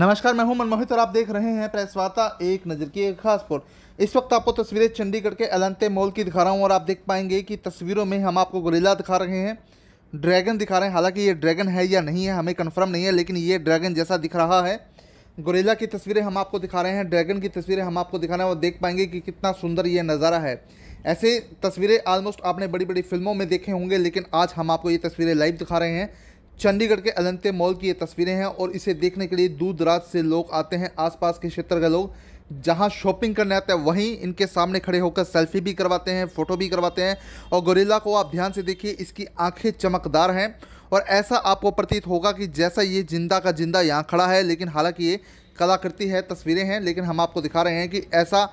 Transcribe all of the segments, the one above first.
नमस्कार मैं हूं मन और आप देख रहे हैं प्रेस वार्ता एक नज़र की एक खास पोर्ट इस वक्त आपको तस्वीरें चंडीगढ़ के एलंते मॉल की दिखा रहा हूं और आप देख पाएंगे कि तस्वीरों में हम आपको गोरीला दिखा रहे हैं ड्रैगन दिखा रहे हैं हालांकि ये ड्रैगन है या नहीं है हमें कन्फर्म नहीं है लेकिन ये ड्रैगन जैसा दिख रहा है गोरेला की तस्वीरें हम आपको दिखा रहे हैं ड्रैगन की तस्वीरें हम आपको दिखा रहे हैं और देख पाएंगे कि कितना सुंदर ये नज़ारा है ऐसे तस्वीरें ऑलमोस्ट आपने बड़ी बड़ी फिल्मों में देखे होंगे लेकिन आज हम आपको ये तस्वीरें लाइव दिखा रहे हैं चंडीगढ़ के अलंते मॉल की ये तस्वीरें हैं और इसे देखने के लिए दूर दराज से लोग आते हैं आसपास के क्षेत्र के लोग जहां शॉपिंग करने आते हैं वहीं इनके सामने खड़े होकर सेल्फी भी करवाते हैं फ़ोटो भी करवाते हैं और गोरेला को आप ध्यान से देखिए इसकी आंखें चमकदार हैं और ऐसा आपको प्रतीत होगा कि जैसा ये जिंदा का जिंदा यहाँ खड़ा है लेकिन हालांकि ये कलाकृति है तस्वीरें हैं लेकिन हम आपको दिखा रहे हैं कि ऐसा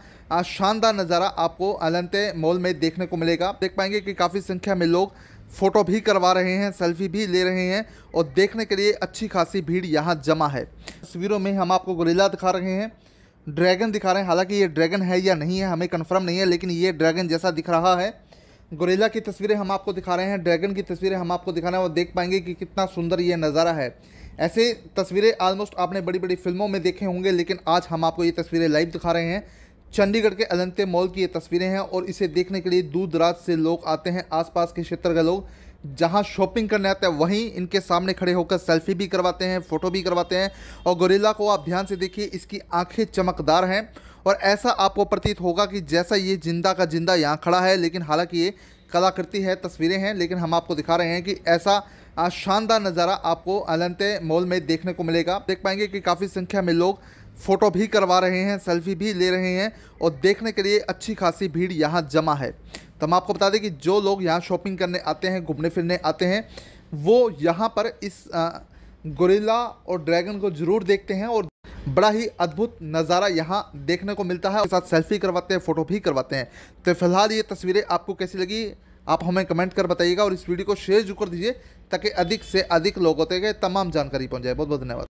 शानदार नज़ारा आपको अलंते मॉल में देखने को मिलेगा देख पाएंगे कि काफ़ी संख्या में लोग फ़ोटो भी करवा रहे हैं सेल्फी भी ले रहे हैं और देखने के लिए अच्छी खासी भीड़ यहाँ जमा है तस्वीरों में हम आपको गोरीला दिखा रहे हैं ड्रैगन दिखा रहे हैं हालांकि ये ड्रैगन है या नहीं है हमें कंफर्म नहीं है लेकिन ये ड्रैगन जैसा दिख रहा है गोरेला की तस्वीरें हम आपको दिखा रहे हैं ड्रैगन की तस्वीरें हम आपको दिखा रहे हैं और देख पाएंगे कि कितना सुंदर ये नज़ारा है ऐसे तस्वीरें ऑलमोस्ट आपने बड़ी बड़ी फिल्मों में देखे होंगे लेकिन आज हम आपको ये तस्वीरें लाइव दिखा रहे हैं चंडीगढ़ के अलंते मॉल की ये तस्वीरें हैं और इसे देखने के लिए दूर दराज से लोग आते हैं आसपास के क्षेत्र के लोग जहां शॉपिंग करने आते हैं वहीं इनके सामने खड़े होकर सेल्फी भी करवाते हैं फ़ोटो भी करवाते हैं और गोरिल्ला को आप ध्यान से देखिए इसकी आंखें चमकदार हैं और ऐसा आपको प्रतीत होगा कि जैसा ये जिंदा का जिंदा यहाँ खड़ा है लेकिन हालांकि ये कलाकृति है तस्वीरें हैं लेकिन हम आपको दिखा रहे हैं कि ऐसा शानदार नज़ारा आपको अलंते मॉल में देखने को मिलेगा देख पाएंगे कि काफ़ी संख्या में लोग फ़ोटो भी करवा रहे हैं सेल्फी भी ले रहे हैं और देखने के लिए अच्छी खासी भीड़ यहाँ जमा है तो हम आपको बता दें कि जो लोग यहाँ शॉपिंग करने आते हैं घूमने फिरने आते हैं वो यहाँ पर इस गोरिल्ला और ड्रैगन को ज़रूर देखते हैं और बड़ा ही अद्भुत नज़ारा यहाँ देखने को मिलता है साथ सेल्फी करवाते हैं फ़ोटो भी करवाते हैं तो फिलहाल ये तस्वीरें आपको कैसी लगी आप हमें कमेंट कर बताइएगा और इस वीडियो को शेयर जरूर कर दीजिए ताकि अधिक से अधिक लोगों तक तमाम जानकारी पहुँच जाए बहुत बहुत धन्यवाद